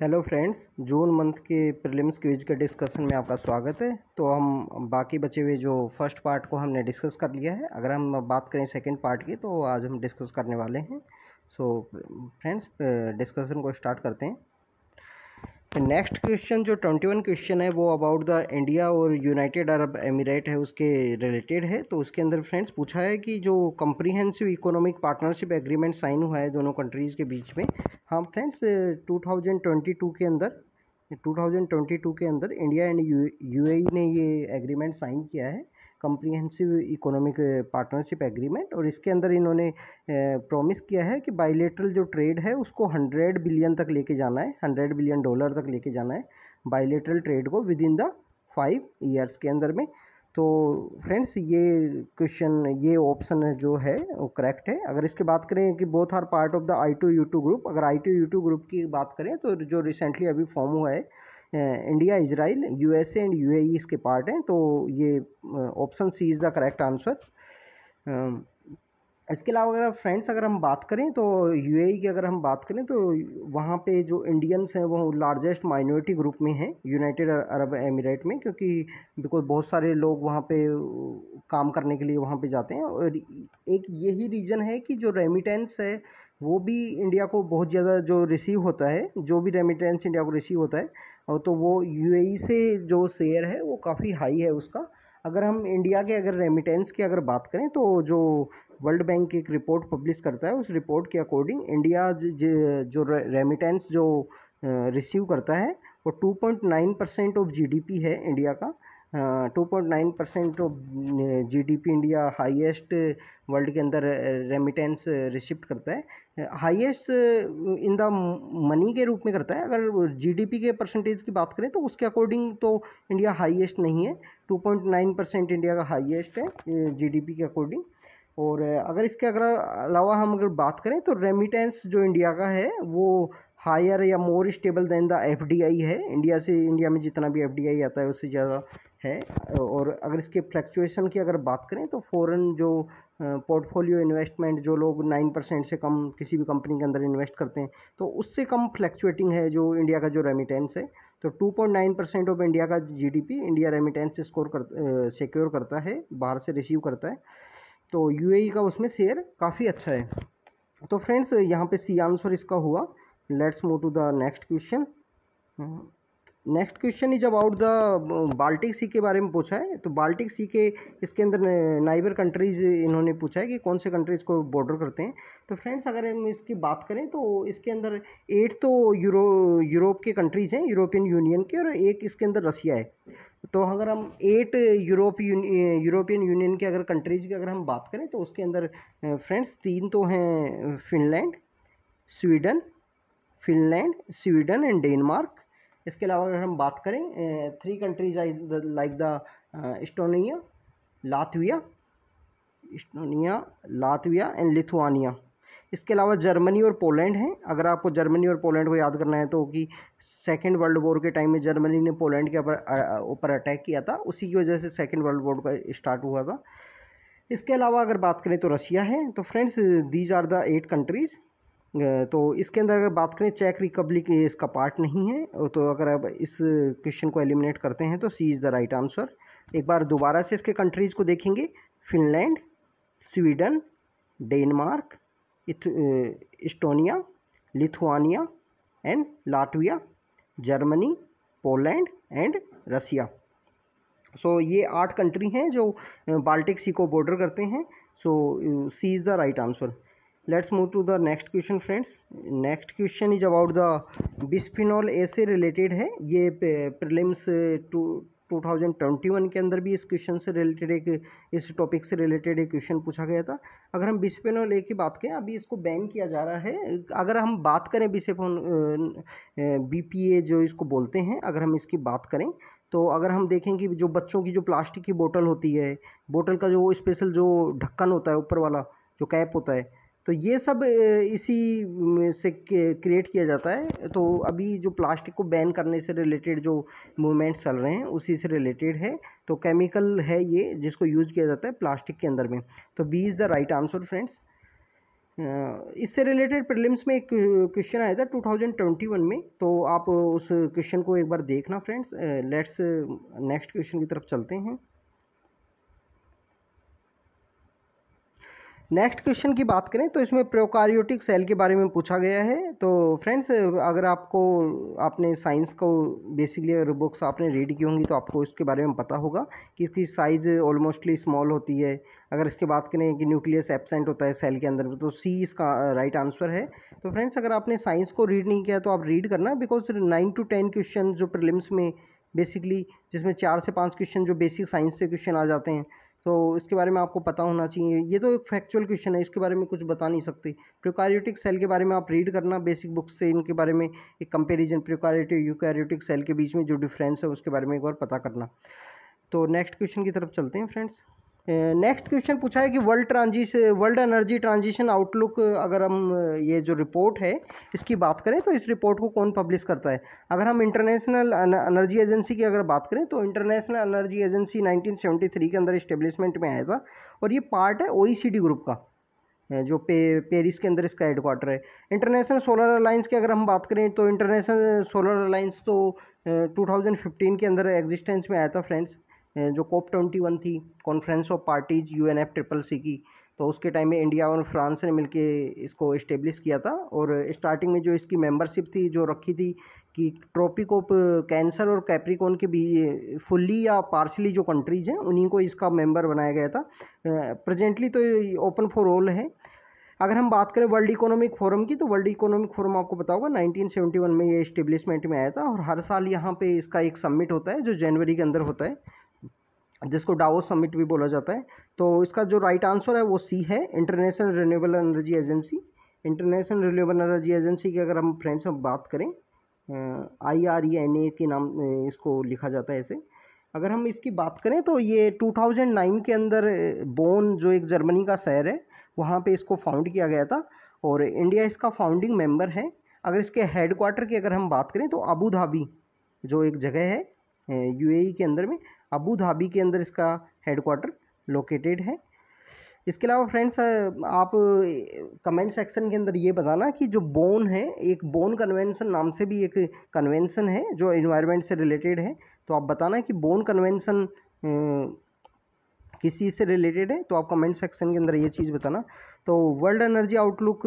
hello friends June month के prelims quiz के discussion में आपका स्वागत है तो हम बाकी बचे हुए जो फर्स्ट पार्ट को हमने डिस्कस कर लिया है अगर हम बात करें सेकंड पार्ट की तो आज हम डिस्कस करने वाले हैं सो फ्रेंड्स डिस्कशन को स्टार्ट करते हैं नेक्स्ट क्वेश्चन जो ट्वेंटी वन क्वेश्चन है वो अबाउट द इंडिया और यूनाइटेड अरब एमिरेट है उसके रिलेटेड है तो उसके अंदर फ्रेंड्स पूछा है कि जो comprehensive economic partnership agreement sign हुआ है दोनों कंट्रीज़ के बीच में हाँ friends two thousand twenty two के अंदर 2022 के अंदर इंडिया एंड यू ने ये एग्रीमेंट साइन किया है कंप्रीहेंसिव इकोनॉमिक पार्टनरशिप एग्रीमेंट और इसके अंदर इन्होंने प्रॉमिस uh, किया है कि बाइलेटरल जो ट्रेड है उसको हंड्रेड बिलियन तक लेके जाना है हंड्रेड बिलियन डॉलर तक लेके जाना है बाइलेटरल ट्रेड को within the five years के अंदर में तो फ्रेंड्स ये क्वेश्चन ये ऑप्शन जो है वो करेक्ट है अगर इसके बात करें कि both are part of the I two U two group अगर I two U two group की बात करें तो जो रिसेंटली अभी फॉर्म हुआ है India Israel USA and UAE इसके पार्ट हैं तो ये option C is the correct answer इसके अलावा अगर फ्रेंड्स अगर हम बात करें तो यूएई e की अगर हम बात करें तो वहाँ पे जो इंडियंस हैं वो लार्जेस्ट माइनॉरिटी ग्रुप में हैं यूनाइटेड अरब एमिरेट में क्योंकि बिकॉज बहुत सारे लोग वहाँ पे काम करने के लिए वहाँ पे जाते हैं और एक यही रीज़न है कि जो रेमिटेंस है वो भी इंडिया को बहुत ज़्यादा जो रिसीव होता है जो भी रेमिटेंस इंडिया को रिसीव होता है तो वो यू e से जो शेयर है वो काफ़ी हाई है उसका अगर हम इंडिया के अगर रेमिटेंस की अगर बात करें तो जो वर्ल्ड बैंक एक रिपोर्ट पब्लिश करता है उस रिपोर्ट के अकॉर्डिंग इंडिया जो रेमिटेंस जो रिसीव करता है वो 2.9 परसेंट ऑफ जीडीपी है इंडिया का two point nine percent of G D P India highest world के अंदर रेमिटेंस रिसिप्ट करता है हाईएस्ट इन द मनी के रूप में करता है अगर जीडीपी के परसेंटेज की बात करें तो उसके अकॉर्डिंग तो इंडिया हाईएस्ट नहीं है two point nine percent India का हाईएस्ट है जीडीपी के अकॉर्डिंग और अगर इसके अगर अलावा हम अगर बात करें तो रेमिटेंस जो इंडिया का है वो हायर या more stable than the FDI है इंडिया से इंडिया में जितना भी एफडीआई आता है उससे ज़्यादा है और अगर इसके फ्लक्चुएशन की अगर बात करें तो फ़ौरन जो पोर्टफोलियो इन्वेस्टमेंट जो लोग नाइन परसेंट से कम किसी भी कंपनी के अंदर इन्वेस्ट करते हैं तो उससे कम फ्लक्चुएटिंग है जो इंडिया का जो रेमिटेंस है तो two point nine percent of India का जीडीपी इंडिया रेमिटेंस स्कोर कर सिक्योर करता है बाहर से रिसीव करता है तो ए e का उसमें शेयर काफ़ी अच्छा है तो फ्रेंड्स यहाँ पर सी आंसर इसका हुआ let's move to the next question next question is about the Baltic sea के बारे में पूछा है तो बाल्टिक सी के इसके अंदर नाइबर कंट्रीज़ इन्होंने पूछा है कि कौन से कंट्रीज़ को बॉर्डर करते हैं तो फ्रेंड्स अगर हम इसकी बात करें तो इसके अंदर एट तो यूरो यूरोप के कंट्रीज़ हैं यूरोपियन यूनियन के और एक इसके अंदर रसिया है तो अगर हम एट यूरोप यूरोपियन यूनियन के अगर कंट्रीज़ की अगर हम बात करें तो उसके अंदर फ्रेंड्स तीन तो हैं Finland Sweden Finland Sweden and Denmark इसके अलावा अगर हम बात करें three countries I like the Estonia Latvia Estonia Latvia and Lithuania इसके अलावा जर्मनी और पोलैंड हैं अगर आपको जर्मनी और पोलैंड को याद करना है तो कि सेकेंड वर्ल्ड वॉर के टाइम में जर्मनी ने पोलैंड के ऊपर अटैक किया था उसी की वजह से सेकेंड वर्ल्ड वॉर का स्टार्ट हुआ था इसके अलावा अगर बात करें तो रशिया है तो friends these are the eight countries तो इसके अंदर अगर बात करें चेक रिपब्लिक इसका पार्ट नहीं है तो अगर आप इस क्वेश्चन को एलिमिनेट करते हैं तो C is the right answer एक बार दोबारा से इसके कंट्रीज़ को देखेंगे Finland Sweden Denmark Estonia Lithuania and Latvia Germany Poland and Russia so ये आठ कंट्री हैं जो बाल्टिक सी को बॉर्डर करते हैं so C is the right answer let's move to the next question friends next question is about the bisphenol A से related है ये प्रिलिम्स टू 2021 के अंदर भी इस क्वेश्चन से रिलेटेड एक इस टॉपिक से रिलेटेड एक क्वेश्चन पूछा गया था अगर हम बिस्फिनॉल ए की बात करें अभी इसको बैन किया जा रहा है अगर हम बात करें बिसेफोन बीपीए eh, eh, जो इसको बोलते हैं अगर हम इसकी बात करें तो अगर हम देखें कि जो बच्चों की जो प्लास्टिक की बोतल होती है बोतल का जो स्पेशल जो ढक्कन होता है ऊपर वाला जो कैप होता है तो ये सब इसी से क्रिएट किया जाता है तो अभी जो प्लास्टिक को बैन करने से रिलेटेड जो मूवमेंट्स चल रहे हैं उसी से रिलेटेड है तो केमिकल है ये जिसको यूज़ किया जाता है प्लास्टिक के अंदर में तो B is the right answer friends इससे रिलेटेड प्रीलिम्स में एक क्वेश्चन आया था 2021 में तो आप उस क्वेश्चन को एक बार देखना फ्रेंड्स लेट्स नेक्स्ट क्वेश्चन की तरफ चलते हैं नेक्स्ट क्वेश्चन की बात करें तो इसमें प्रोकारियोटिक सेल के बारे में पूछा गया है तो फ्रेंड्स अगर आपको आपने साइंस को बेसिकली अगर बुक्स आपने रीड की होंगी तो आपको इसके बारे में पता होगा कि इसकी साइज़ ऑलमोस्टली स्मॉल होती है अगर इसकी बात करें कि न्यूक्लियस एबसेंट होता है सेल के अंदर तो सी इसका राइट uh, आंसर है तो फ्रेंड्स अगर आपने साइंस को रीड नहीं किया तो आप रीड करना because nine to ten question जो प्रिलिम्स में बेसिकली जिसमें चार से पाँच क्वेश्चन जो बेसिक साइंस से क्वेश्चन आ जाते हैं तो इसके बारे में आपको पता होना चाहिए ये तो एक फैक्चुअल क्वेश्चन है इसके बारे में कुछ बता नहीं सकते प्रोकारियोटिक सेल के बारे में आप रीड करना बेसिक बुक्स से इनके बारे में एक कंपेरिजन प्रोकारियोटिक यूकारियोटिक सेल के बीच में जो डिफरेंस है उसके बारे में एक बार पता करना तो नेक्स्ट क्वेश्चन की तरफ चलते हैं फ्रेंड्स नेक्स्ट क्वेश्चन पूछा है कि world transition world energy transition outlook अगर हम ये जो रिपोर्ट है इसकी बात करें तो इस रिपोर्ट को कौन पब्लिश करता है अगर हम इंटरनेशनल एनर्जी एजेंसी की अगर बात करें तो इंटरनेशनल एनर्जी एजेंसी 1973 के अंदर इस्टेब्लिशमेंट में आया था और ये पार्ट है ओ ग्रुप का जो पे पेरिस के अंदर इसका हेडक्वार्टर है इंटरनेशनल सोलर अलाइंस की अगर हम बात करें तो इंटरनेशनल सोलर अलाइंस तो 2015 के अंदर एग्जिस्टेंस में आया था फ्रेंड्स जो कोप ट्वेंटी वन थी conference of parties U N F triple C की तो उसके टाइम में इंडिया और फ्रांस ने मिलकर इसको इस्टेब्लिश किया था और स्टार्टिंग में जो इसकी मेंबरशिप थी जो रखी थी कि ट्रॉपिक ऑफ कैंसर और कैप्रिकॉन के भी फुल्ली या पार्शली जो कंट्रीज हैं उन्हीं को इसका मेंबर बनाया गया था प्रजेंटली तो ओपन फॉर ऑल है अगर हम बात करें वर्ल्ड इकोनॉमिक फोरम की तो वर्ल्ड इकोनॉमिक फोरम आपको बताओगा 1971 में ये इस्टेब्लिशमेंट में आया था और हर साल यहाँ पे इसका एक समिट होता है जो जनवरी के अंदर होता है जिसको डाओ समिट भी बोला जाता है तो इसका जो राइट आंसर है वो सी है international renewable energy agency international renewable energy agency की अगर हम फ्रेंड्स में बात करें I R E N A के नाम इसको लिखा जाता है ऐसे अगर हम इसकी बात करें तो ये 2009 के अंदर बोन जो एक जर्मनी का शहर है वहाँ पे इसको फाउंड किया गया था और इंडिया इसका फाउंडिंग मेंबर है अगर इसके हेड क्वार्टर की अगर हम बात करें तो अबू धाबी जो एक जगह है यूएई e के अंदर में अबू धाबी के अंदर इसका हेडकोार्टर लोकेटेड है इसके अलावा फ्रेंड्स आप कमेंट सेक्शन के अंदर ये बताना कि जो बोन है एक बोन कन्वेंशन नाम से भी एक कन्वेंशन है जो इन्वायरमेंट से रिलेटेड है तो आप बताना कि बोन कन्वेंशन किस चीज़ से रिलेटेड है तो आप कमेंट सेक्शन के अंदर ये चीज़ बताना तो world energy outlook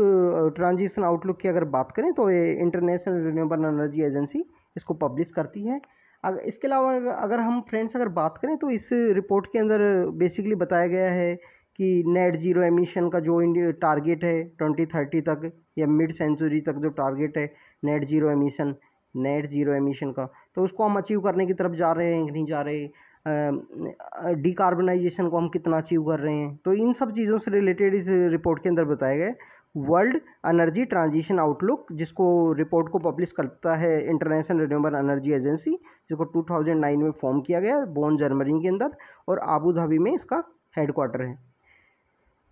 transition outlook की अगर बात करें तो ये इंटरनेशनल रिन्यूएबल एनर्जी एजेंसी इसको पब्लिश करती है अगर इसके अलावा अगर हम फ्रेंड्स अगर बात करें तो इस रिपोर्ट के अंदर बेसिकली बताया गया है कि नेट जीरो एमिशन का जो टारगेट है ट्वेंटी थर्टी तक या मिड सेंचुरी तक जो टारगेट है net zero emission net zero emission का तो उसको हम अचीव करने की तरफ जा रहे हैं कि नहीं जा रहे डिकार्बनाइजेशन को हम कितना अचीव कर रहे हैं तो इन सब चीज़ों से रिलेटेड इस रिपोर्ट के अंदर बताए गए वर्ल्ड एनर्जी ट्रांजिशन आउटलुक जिसको रिपोर्ट को पब्लिश करता है इंटरनेशनल रिन्यूएबल एनर्जी एजेंसी जिसको 2009 में फॉर्म किया गया बोन जर्मनी के अंदर और आबू धाबी में इसका हेडक्वार्टर है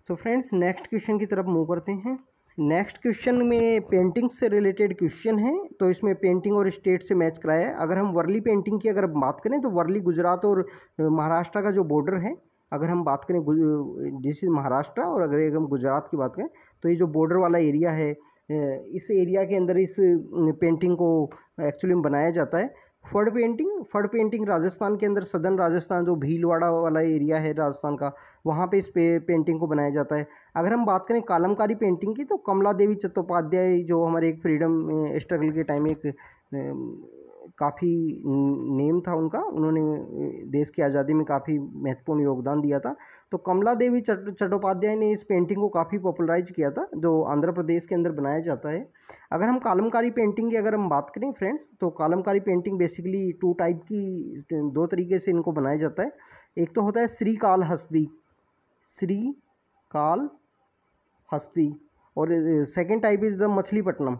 तो फ्रेंड्स नेक्स्ट क्वेश्चन की तरफ मूव करते हैं नेक्स्ट क्वेश्चन में पेंटिंग से रिलेटेड क्वेश्चन है तो इसमें पेंटिंग और स्टेट से मैच कराया है अगर हम वर्ली पेंटिंग की अगर बात करें तो वर्ली गुजरात और महाराष्ट्र का जो बॉर्डर है अगर हम बात करें जिस महाराष्ट्र और अगर हम गुजरात की बात करें तो ये जो बॉर्डर वाला एरिया है इस एरिया के अंदर इस पेंटिंग को एक्चुअली में बनाया जाता है फड़ पेंटिंग फड़ पेंटिंग राजस्थान के अंदर सदन राजस्थान जो भीलवाड़ा वाला एरिया है राजस्थान का वहाँ पे इस पे पेंटिंग को बनाया जाता है अगर हम बात करें कालमकारी पेंटिंग की तो कमला देवी चट्टोपाध्याय जो हमारे एक फ्रीडम स्ट्रगल के टाइम एक काफ़ी नेम था उनका उन्होंने देश की आज़ादी में काफ़ी महत्वपूर्ण योगदान दिया था तो कमला देवी चट्टोपाध्याय ने इस पेंटिंग को काफ़ी पॉपुलराइज किया था जो आंध्र प्रदेश के अंदर बनाया जाता है अगर हम कालमकारी पेंटिंग की अगर हम बात करें फ्रेंड्स तो Kalamkari painting basically two type की दो तरीके से इनको बनाया जाता है एक तो होता है श्री काल हस्ती श्री काल हस्ती और second type is the Machilipatnam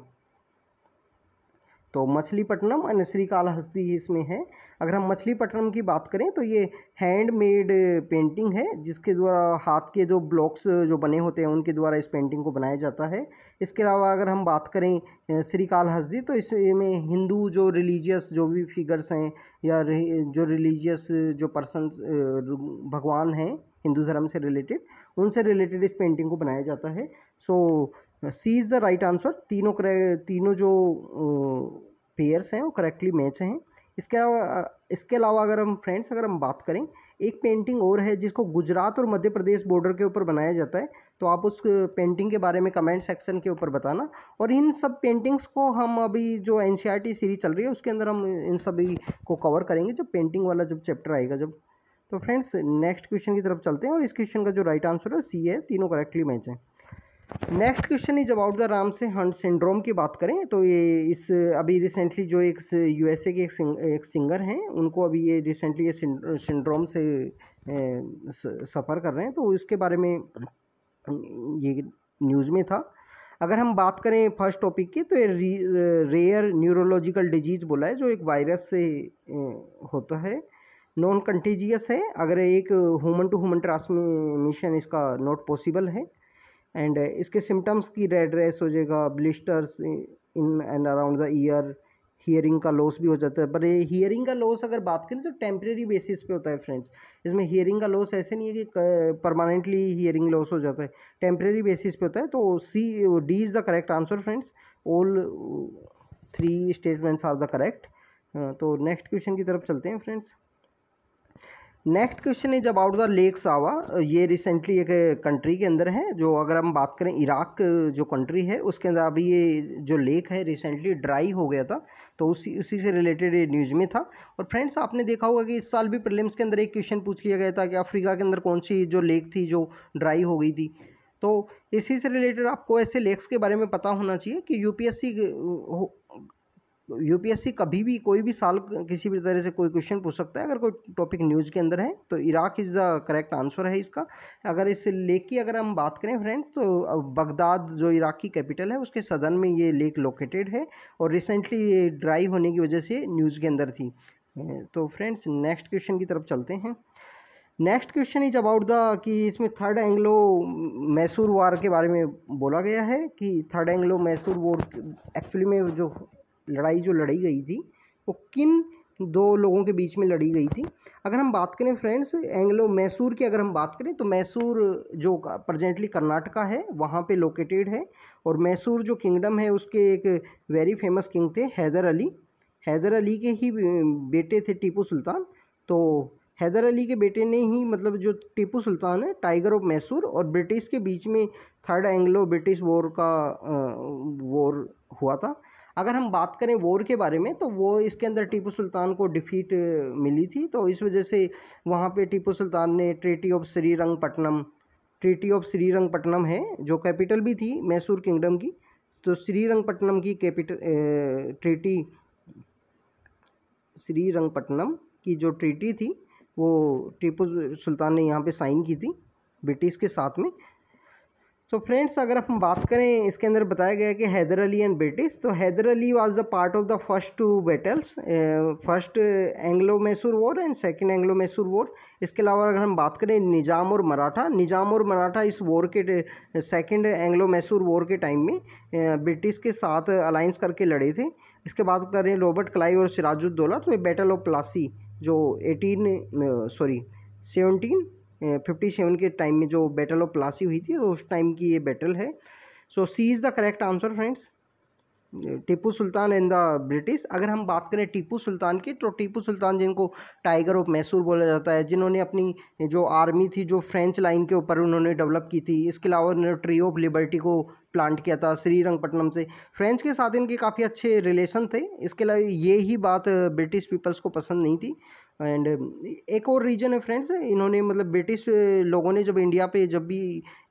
तो मछलीपट्टनम एंड श्रीकालहस्ती इसमें है अगर हम मछलीपट्टनम की बात करें तो ये हैंडमेड पेंटिंग है जिसके द्वारा हाथ के जो ब्लॉक्स जो बने होते हैं उनके द्वारा इस पेंटिंग को बनाया जाता है इसके अलावा अगर हम बात करें श्रीकालहस्ती तो इसमें हिंदू जो रिलीजियस जो भी फिगर्स हैं या जो रिलीजियस जो पर्सन भगवान हैं हिंदू धर्म से रिलेटेड उनसे रिलेटेड इस पेंटिंग को बनाया जाता है so so, C is the right answer तीनों तीनों जो पेयर्स हैं वो करेक्टली मैच हैं इसके अलावा इसके अलावा अगर हम फ्रेंड्स अगर हम बात करें एक पेंटिंग और है जिसको गुजरात और मध्य प्रदेश बॉर्डर के ऊपर बनाया जाता है तो आप उस पेंटिंग के बारे में कमेंट सेक्शन के ऊपर बताना और इन सब पेंटिंग्स को हम अभी जो एन सीरीज e चल रही है उसके अंदर हम इन सभी को कवर करेंगे जब पेंटिंग वाला जब चैप्टर आएगा जब तो फ्रेंड्स नेक्स्ट क्वेश्चन की तरफ चलते हैं और इस क्वेश्चन का जो राइट आंसर है सी है तीनों करेक्टली मैच है next question is about the Ramsay Hunt syndrome की बात करें तो ये इस अभी रिसेंटली जो एक यूएसए के एक, सिंग, एक सिंगर हैं उनको अभी ये रिसेंटली ये सिंड्रोम से सफ़र कर रहे हैं तो इसके बारे में ये न्यूज़ में था अगर हम बात करें फर्स्ट टॉपिक की तो ये रेयर न्यूरोलॉजिकल डिजीज़ बोला है जो एक वायरस से होता है नॉन कंटीजियस है अगर एक ह्यूमन टू ह्यूमन ट्रांसमिशन इसका नॉट पॉसिबल है एंड uh, इसके सिम्टम्स की रेड रेस हो जाएगा blisters in and around the ear hearing का लॉस भी हो जाता है पर ये हियरिंग का लॉस अगर बात करें तो टेम्प्रेरी बेसिस पे होता है फ्रेंड्स इसमें हियरिंग का लॉस ऐसे नहीं है कि परमानेंटली हियरिंग लॉस हो जाता है टेम्प्रेरी बेसिस पे होता है तो C D is the correct answer friends all three statements are the correct तो नेक्स्ट क्वेश्चन की तरफ चलते हैं friends next question is about the lake Sawa ये रिसेंटली एक कंट्री के अंदर है जो अगर हम बात करें इराक जो कंट्री है उसके अंदर अभी ये जो लेक है रिसेंटली ड्राई हो गया था तो उसी उसी से रिलेटेड ये न्यूज़ में था और फ्रेंड्स आपने देखा होगा कि इस साल भी प्रलिम्स के अंदर एक क्वेश्चन पूछ लिया गया था कि अफ्रीका के अंदर कौन सी जो लेक थी जो ड्राई हो गई थी तो इसी से रिलेटेड आपको ऐसे लेक्स के बारे में पता होना चाहिए कि यूपीएससी यूपीएससी कभी भी कोई भी साल किसी भी तरह से कोई क्वेश्चन पूछ सकता है अगर कोई टॉपिक न्यूज़ के अंदर है तो Iraq is the correct answer है इसका अगर इस लेक की अगर हम बात करें फ्रेंड तो बगदाद जो इराक की कैपिटल है उसके सदन में ये लेक लोकेटेड है और रिसेंटली ये ड्राई होने की वजह से न्यूज़ के अंदर थी तो फ्रेंड्स नेक्स्ट क्वेश्चन की तरफ चलते हैं next question is about the कि इसमें थर्ड एंग्लो मैसूर वार के बारे में बोला गया है कि third Anglo Mysore war actually में जो लड़ाई जो लड़ी गई थी वो किन दो लोगों के बीच में लड़ी गई थी अगर हम बात करें फ्रेंड्स एंग्लो मैसूर की अगर हम बात करें तो मैसूर जो प्रजेंटली कर्नाटका है वहाँ पे लोकेटेड है और मैसूर जो किंगडम है उसके एक वेरी फेमस किंग थे हैदर अली हैदर अली के ही बेटे थे टीपू सुल्तान तो हैदर अली के बेटे ने ही मतलब जो टीपू सुल्तान है टाइगर ऑफ मैसूर और ब्रिटिश के बीच में थर्ड एंग्लो ब्रिटिश वॉर का वॉर हुआ था अगर हम बात करें वोर के बारे में तो वो इसके अंदर टीपू सुल्तान को डिफीट मिली थी तो इस वजह से वहाँ पे टीपू सुल्तान ने treaty of Srirangapatnam treaty of Srirangapatnam है जो कैपिटल भी थी मैसूर किंगडम की तो श्रीरंगपट्टनम की कैपिटल ट्रेटी श्रीरंगपट्टनम की जो ट्रेटी थी वो टीपू सुल्तान ने यहाँ पे साइन की थी ब्रिटिश के साथ में so फ्रेंड्स अगर हम बात करें इसके अंदर बताया गया कि हैदर अली एंड ब्रिटिश तो Hyder Ali was the part of the first two battles first Anglo Mysore war and second Anglo Mysore war इसके अलावा अगर हम बात करें निज़ाम और मराठा निज़ाम और मराठा इस वॉर के सेकंड एंग्लो मैसूर वॉर के टाइम में ब्रिटिश के साथ अलाइंस करके लड़े थे इसके बाद करें रॉबर्ट क्लाई और सिराजुद्दौला तो बैटल ऑफ प्लासी जो eighteen sorry seventeen fifty seven के टाइम में जो बैटल ऑफ प्लासी हुई थी उस टाइम की ये बैटल है so C is the correct answer friends Tipu Sultan and the British अगर हम बात करें टीपू सुल्तान की तो टीपू सुल्तान जिनको टाइगर ऑफ मैसूर बोला जाता है जिन्होंने अपनी जो आर्मी थी जो फ्रेंच लाइन के ऊपर उन्होंने डेवलप की थी इसके अलावा उन्होंने ट्री ऑफ लिबर्टी को प्लांट किया था श्रीरंगपट्टनम से फ्रेंच के साथ इनके काफ़ी अच्छे रिलेशन थे इसके अलावा ये ही बात ब्रिटिश पीपल्स को पसंद नहीं थी एंड um, एक और रीजन है फ्रेंड्स इन्होंने मतलब ब्रिटिश uh, लोगों ने जब इंडिया पे जब भी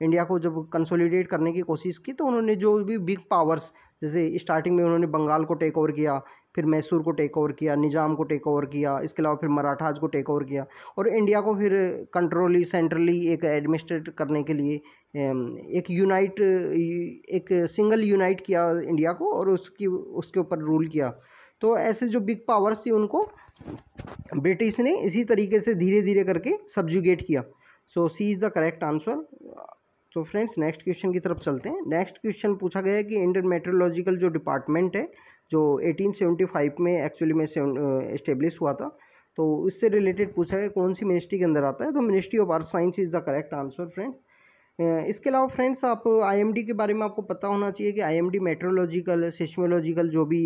इंडिया को जब कंसोलिडेट करने की कोशिश की तो उन्होंने जो भी बिग पावर्स जैसे स्टार्टिंग में उन्होंने बंगाल को टेक ओवर किया फिर मैसूर को टेक ओवर किया निज़ाम को टेक ओवर किया इसके अलावा फिर मराठाज को टेक ओवर किया और इंडिया को फिर कंट्रोली सेंट्रली एक एडमिनिस्ट्रेट करने के लिए um, एक यूनाइट एक सिंगल यूनाइट किया इंडिया को और उसकी उसके ऊपर रूल किया तो ऐसे जो बिग पावर्स थी उनको ब्रिटिश ने इसी तरीके से धीरे धीरे करके सब्जुगेट किया so C is the correct answer तो फ्रेंड्स नेक्स्ट क्वेश्चन की तरफ चलते हैं नेक्स्ट क्वेश्चन पूछा गया है कि इंडियन मेट्रोलॉजिकल जो डिपार्टमेंट है जो 1875 में एक्चुअली में इस्टेब्लिश uh, हुआ था तो उससे रिलेटेड पूछा गया कौन सी मिनिस्ट्री के अंदर आता है तो ministry of earth science is the correct answer friends इसके अलावा फ्रेंड्स आप आईएमडी के बारे में आपको पता होना चाहिए कि आईएमडी मेट्रोलॉजिकल सिस्मोलॉजिकल जो भी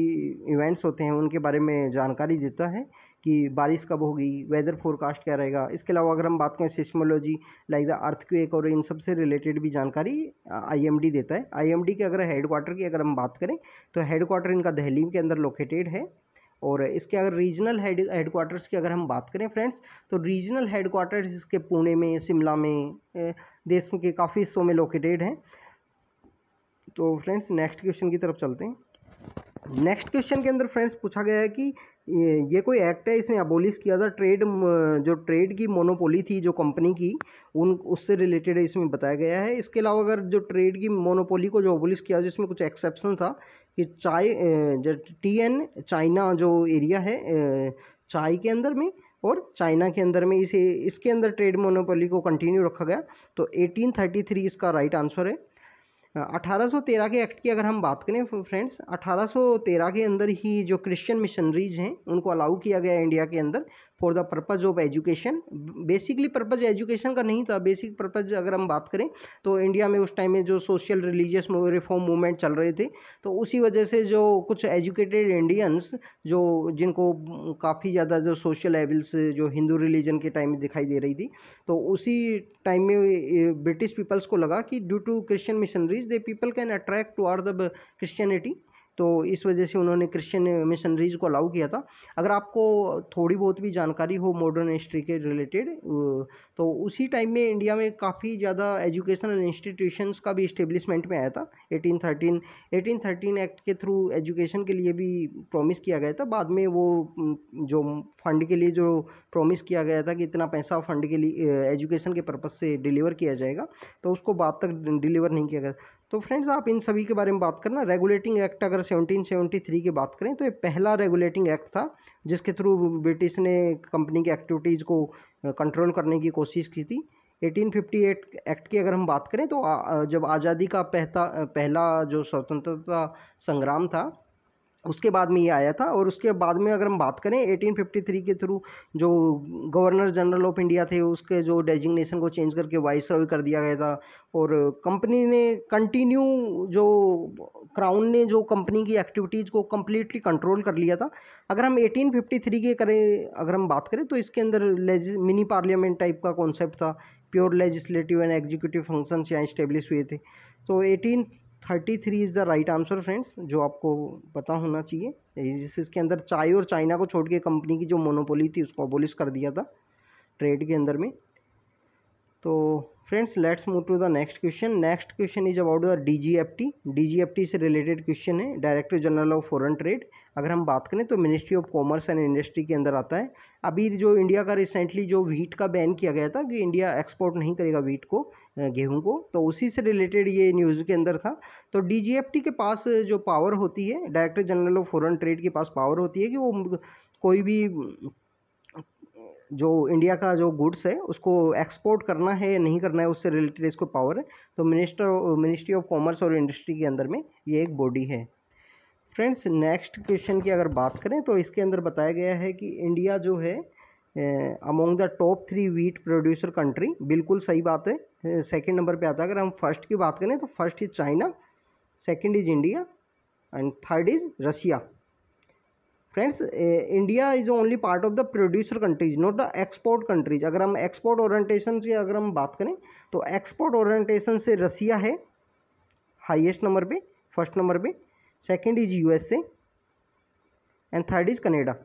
इवेंट्स होते हैं उनके बारे में जानकारी देता है कि बारिश कब होगी वेदर फोरकास्ट क्या रहेगा इसके अलावा अगर हम बात करें सिस्मोलॉजी लाइक द अर्थक्वेक और इन सब से रिलेटेड भी जानकारी आई देता है आई के अगर हेडक्वाटर की अगर हम बात करें तो हेडक्वाटर इनका दहलीम के अंदर लोकेटेड है और इसके अगर रीजनल हेड हेडक्वार्टर्स की अगर हम बात करें फ्रेंड्स तो रीजनल हेडक्वार्टर्स इसके पुणे में शिमला में देश के काफ़ी हिस्सों में लोकेटेड हैं तो फ्रेंड्स नेक्स्ट क्वेश्चन की तरफ चलते हैं नेक्स्ट क्वेश्चन के अंदर फ्रेंड्स पूछा गया है कि ये कोई एक्ट है इसने अबोलिश किया था ट्रेड जो ट्रेड की मोनोपोली थी जो कंपनी की उन उससे रिलेटेड इसमें बताया गया है इसके अलावा अगर जो ट्रेड की मोनोपोली को जो अबोलिश किया जिसमें कुछ एक्सेप्शन था कि चाय जो टी एन चाइना जो एरिया है चाय के अंदर में और चाइना के अंदर में इसे इसके अंदर ट्रेड मोनोपोली को कंटिन्यू रखा गया तो 1833 इसका राइट आंसर है 1813 के एक्ट की अगर हम बात करें फ्रेंड्स 1813 के अंदर ही जो क्रिश्चियन मिशनरीज हैं उनको अलाउ किया गया इंडिया के अंदर for the purpose of education basically purpose education का नहीं था बेसिक पर्पज़ अगर हम बात करें तो इंडिया में उस टाइम में जो सोशल रिलीजियस रिफॉर्म मूवमेंट चल रहे थे तो उसी वजह से जो कुछ एजुकेटेड इंडियंस जो जिनको काफ़ी ज़्यादा जो सोशल लेवल्स जो हिंदू रिलीजन के टाइम में दिखाई दे रही थी तो उसी टाइम में ब्रिटिश पीपल्स को लगा कि due to Christian missionaries they people can attract to are the Christianity तो इस वजह से उन्होंने क्रिश्चियन मिशनरीज को अलाउ किया था अगर आपको थोड़ी बहुत भी जानकारी हो मॉडर्न हिस्ट्री के रिलेटेड तो उसी टाइम में इंडिया में काफ़ी ज़्यादा एजुकेशनल इंस्टीट्यूशंस का भी इस्टेब्लिशमेंट में आया था 1813 1813 एक्ट के थ्रू एजुकेशन के लिए भी प्रॉमिस किया गया था बाद में वो जो फंड के लिए जो प्रॉमिस किया गया था कि इतना पैसा फंड के लिए एजुकेशन के पर्पज़ से डिलीवर किया जाएगा तो उसको बाद तक डिलीवर नहीं किया गया तो फ्रेंड्स आप इन सभी के बारे में बात करना रेगुलेटिंग एक्ट अगर 1773 की बात करें तो ये पहला रेगुलेटिंग एक्ट था जिसके थ्रू ब्रिटिश ने कंपनी की एक्टिविटीज़ को कंट्रोल करने की कोशिश की थी 1858 एक्ट की अगर हम बात करें तो जब आज़ादी का पहता पहला जो स्वतंत्रता संग्राम था उसके बाद में ये आया था और उसके बाद में अगर हम बात करें 1853 के थ्रू जो गवर्नर जनरल ऑफ इंडिया थे उसके जो डेजिग्नेशन को चेंज करके वाइस रॉय कर दिया गया था और कंपनी ने कंटिन्यू जो क्राउन ने जो कंपनी की एक्टिविटीज़ को कम्प्लीटली कंट्रोल कर लिया था अगर हम 1853 के करें अगर हम बात करें तो इसके अंदर मिनी पार्लियामेंट टाइप का कॉन्सेप्ट था pure legislative and executive function यहाँ इस्टेब्लिश हुए थे तो eighteen thirty three is the right answer friends जो आपको पता होना चाहिए जिस इसके अंदर चाय और चाइना को छोड़ के कंपनी की जो मोनोपोली थी उसको अबोलिश कर दिया था ट्रेड के अंदर में तो friends let's move to the next question next question is about the D G F T D G F T से रिलेटेड क्वेश्चन है director general of foreign trade अगर हम बात करें तो ministry of commerce and industry के अंदर आता है अभी जो इंडिया का रिसेंटली जो व्हीट का बैन किया गया था कि इंडिया एक्सपोर्ट नहीं करेगा व्हीट को गेहूं को तो उसी से रिलेटेड ये न्यूज़ के अंदर था तो डीजीएफटी के पास जो पावर होती है director general of foreign trade के पास पावर होती है कि वो कोई भी जो इंडिया का जो गुड्स है उसको एक्सपोर्ट करना है या नहीं करना है उससे रिलेटेड इसको पावर है तो मिनिस्टर मिनिस्ट्री ऑफ कॉमर्स और इंडस्ट्री के अंदर में ये एक बॉडी है फ्रेंड्स नेक्स्ट क्वेश्चन की अगर बात करें तो इसके अंदर बताया गया है कि इंडिया जो है among the top three wheat producer country बिल्कुल सही बात है सेकेंड नंबर पे आता है अगर हम फर्स्ट की बात करें तो first is China second is India and third is Russia friends India is only part of the producer countries not the export countries अगर हम एक्सपोर्ट ओरिएंटेशन की अगर हम बात करें तो एक्सपोर्ट ओरिएंटेशन से रसिया है हाईएस्ट नंबर पे फर्स्ट नंबर पे second is USA and third is Canada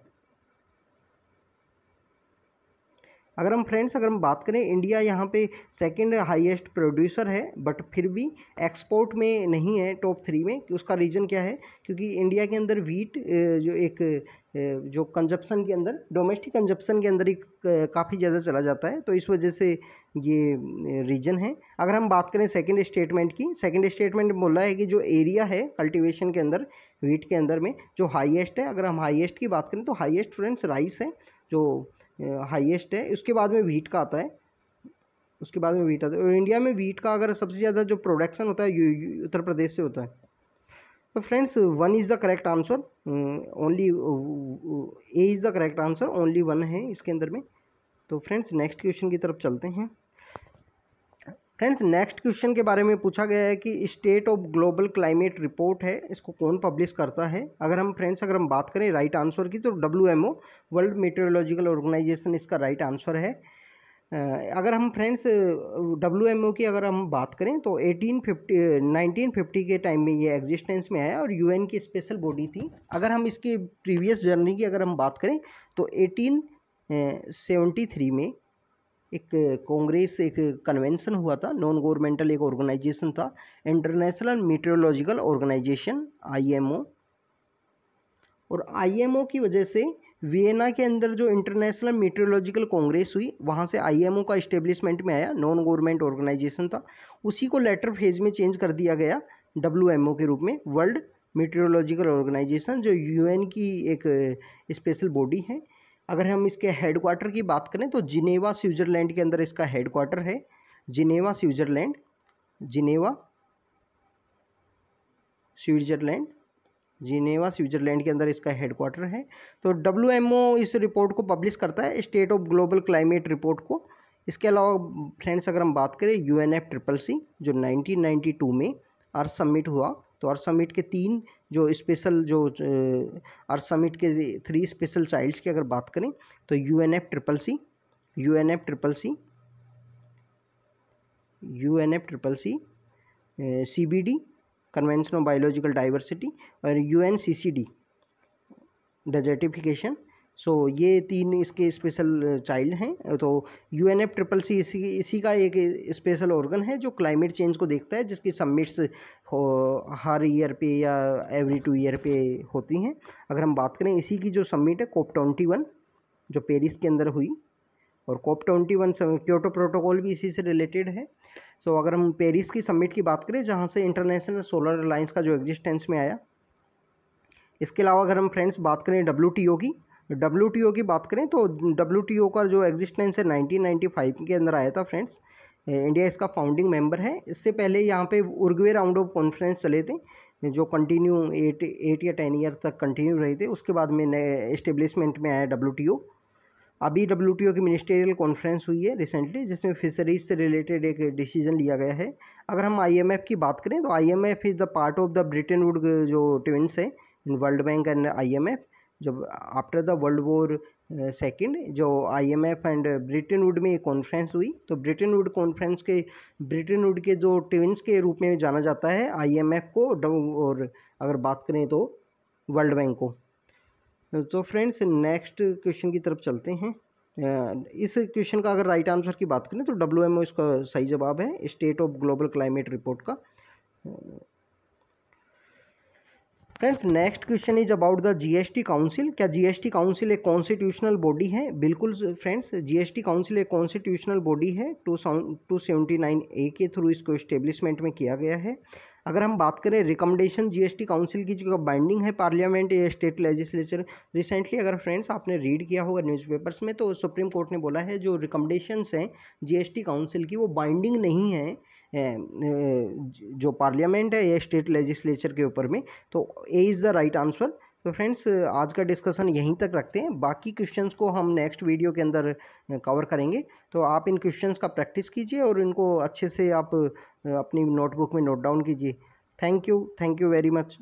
अगर हम फ्रेंड्स अगर हम बात करें इंडिया यहाँ पे सेकंड हाईएस्ट प्रोड्यूसर है बट फिर भी एक्सपोर्ट में नहीं है टॉप थ्री में उसका रीज़न क्या है क्योंकि इंडिया के अंदर वीट जो एक जो कंजप्शन के अंदर डोमेस्टिक कंजप्शन के अंदर ही काफ़ी ज़्यादा चला जाता है तो इस वजह से ये रीजन है अगर हम बात करें सेकंड स्टेटमेंट की सेकंड स्टेटमेंट बोला है कि जो एरिया है कल्टीवेशन के अंदर वीट के अंदर में जो हाईएस्ट है अगर हम हाईएस्ट की बात करें तो हाईएस्ट फ्रेंड्स राइस है जो हाईएस्ट है उसके बाद में वीट का आता है उसके बाद में वीट आता है और इंडिया में वीट का अगर सबसे ज़्यादा जो प्रोडक्शन होता है उत्तर प्रदेश से होता है तो friends one is the correct answer only A is the correct answer only one है इसके अंदर में तो फ्रेंड्स नेक्स्ट क्वेश्चन की तरफ चलते हैं फ्रेंड्स नेक्स्ट क्वेश्चन के बारे में पूछा गया है कि state of global climate report है इसको कौन पब्लिश करता है अगर हम फ्रेंड्स अगर हम बात करें राइट आंसर की तो W M O world meteorological organization इसका राइट आंसर है अगर हम फ्रेंड्स डब्ल्यू एम ओ की अगर हम बात करें तो एटीन फिफ्टी नाइनटीन फिफ्टी के टाइम में ये एग्जिस्टेंस में आया और यू एन की स्पेशल बॉडी थी अगर हम इसकी प्रीवियस जर्नी की अगर हम बात करें तो एटीन सेवेंटी थ्री में एक कांग्रेस एक कन्वेंशन हुआ था नॉन गवर्नमेंटल एक ऑर्गेनाइजेशन था इंटरनेशनल मीटरोलॉजिकल ऑर्गेनाइजेशन आईएमओ और आईएमओ की वजह से वियना के अंदर जो इंटरनेशनल मीटरोलॉजिकल कांग्रेस हुई वहाँ से आईएमओ का इस्टेब्लिशमेंट में आया नॉन गवर्नमेंट ऑर्गेनाइजेशन था उसी को लेटर फेज में चेंज कर दिया गया डब्ल्यू के रूप में वर्ल्ड मीटरोलॉजिकल ऑर्गेनाइजेशन जो यूएन की एक स्पेशल बॉडी है अगर हम इसके हेडक्वार्टर की बात करें तो जिनेवा स्विट्ज़रलैंड के अंदर इसका हेडक्वार्टर है Geneva Switzerland Geneva Switzerland Geneva Switzerland के अंदर इसका हेडक्वार्टर है तो डब्ल्यू इस रिपोर्ट को पब्लिश करता है state of global climate report को इसके अलावा फ्रेंड्स अगर हम बात करें U N F triple C जो 1992 में अर्थ समिट हुआ तो अर्थ समिट के तीन जो स्पेशल जो अर्थ समिट के थ्री स्पेशल चाइल्ड्स की अगर बात करें तो U N F triple C U N F triple C U N F triple C C B D convention of biological diversity और U N C C D desertification so so, ये तीन इसके special child हैं तो U N F triple C इसी इसी का एक स्पेशल ऑर्गन है जो क्लाइमेट चेंज को देखता है जिसकी सबमिट्स हर ईयर पे या एवरी टू ईयर पे होती हैं अगर हम बात करें इसी की जो सबमिट है कोप ट्वेंटी वन जो पेरिस के अंदर हुई और COP twenty one Kyoto protocol भी इसी से रिलेटेड है सो so, अगर हम पेरिस की सबमिट की बात करें जहाँ से इंटरनेशनल सोलर अलाइंस का जो एग्जिस्टेंस में आया इसके अलावा अगर हम फ्रेंड्स बात करें डब्ल्यू की डब्ल्यू की बात करें तो डब्ल्यू का जो एग्जिस्टेंस है नाइनटीन के अंदर आया था फ्रेंड्स इंडिया इसका फाउंडिंग मेंबर है इससे पहले यहाँ पे उर्गवे राउंड ऑफ कॉन्फ्रेंस चले थे जो कंटिन्यू एट एट या टेन ईयर तक कंटिन्यू रहे थे उसके बाद में इस्टेब्लिशमेंट में आया डब्ल्यू अभी डब्ल्यू की मिनिस्टेरियल कॉन्फ्रेंस हुई है रिसेंटली जिसमें फिशरीज से रिलेटेड एक डिसीजन लिया गया है अगर हम आईएमएफ की बात करें तो IMF is the part of the Bretton Wood जो ट्विंस है वर्ल्ड बैंक एंड आईएमएफ जब after the World War second जो आईएमएफ एंड ब्रिटेन वुड में एक कॉन्फ्रेंस हुई तो ब्रिटेन वुड कॉन्फ्रेंस के ब्रिटेन वुड के जो ट्विंस के रूप में जाना जाता है आईएमएफ को और अगर बात करें तो वर्ल्ड बैंक को तो फ्रेंड्स नेक्स्ट क्वेश्चन की तरफ चलते हैं इस क्वेश्चन का अगर राइट आंसर की बात करें तो डब्ल्यू एम ओ इसका सही जवाब है state of global climate report का friends next question is about the GST council क्या जीएसटी काउंसिल एक कॉन्स्टिट्यूशनल बॉडी है बिल्कुल फ्रेंड्स जीएसटी काउंसिल एक कॉन्स्टिट्यूशनल बॉडी है two two seventy nine A के थ्रू इसको इस्टेब्लिशमेंट में किया गया है अगर हम बात करें रिकमेंडेशन जीएसटी काउंसिल की जो बाइंडिंग है पार्लियामेंट या स्टेट लेजिस्लेचर रिसेंटली अगर फ्रेंड्स आपने रीड किया होगा न्यूज़पेपर्स में तो सुप्रीम कोर्ट ने बोला है जो रिकमेंडेशंस हैं जीएसटी काउंसिल की वो बाइंडिंग नहीं है जो पार्लियामेंट है या स्टेट लेजिस्लेचर के ऊपर में तो A is the right answer तो फ्रेंड्स आज का डिस्कशन यहीं तक रखते हैं बाकी क्वेश्चंस को हम नेक्स्ट वीडियो के अंदर कवर करेंगे तो आप इन क्वेश्चंस का प्रैक्टिस कीजिए और इनको अच्छे से आप अपनी नोटबुक में नोट डाउन कीजिए thank you thank you very much